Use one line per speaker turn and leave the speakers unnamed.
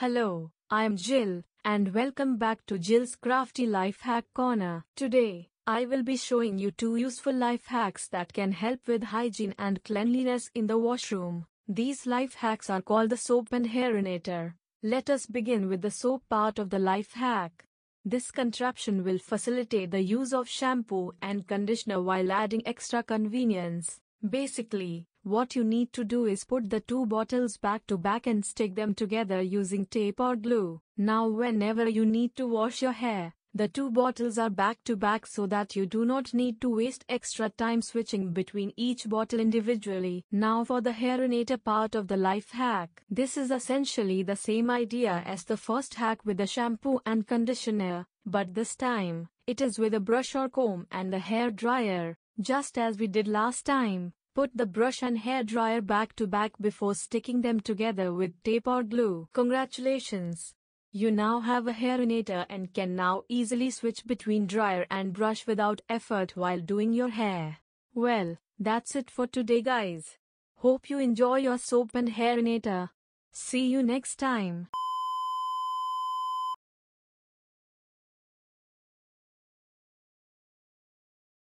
Hello, I'm Jill, and welcome back to Jill's Crafty Life Hack Corner. Today, I will be showing you two useful life hacks that can help with hygiene and cleanliness in the washroom. These life hacks are called the soap and hairinator. Let us begin with the soap part of the life hack. This contraption will facilitate the use of shampoo and conditioner while adding extra convenience. Basically, what you need to do is put the two bottles back to back and stick them together using tape or glue. Now whenever you need to wash your hair, the two bottles are back to back so that you do not need to waste extra time switching between each bottle individually. Now for the hairinator part of the life hack. This is essentially the same idea as the first hack with the shampoo and conditioner, but this time, it is with a brush or comb and the hair dryer, just as we did last time. Put the brush and hair dryer back to back before sticking them together with tape or glue. Congratulations! You now have a hairinator and can now easily switch between dryer and brush without effort while doing your hair. Well, that's it for today guys. Hope you enjoy your soap and hairinator. See you next time.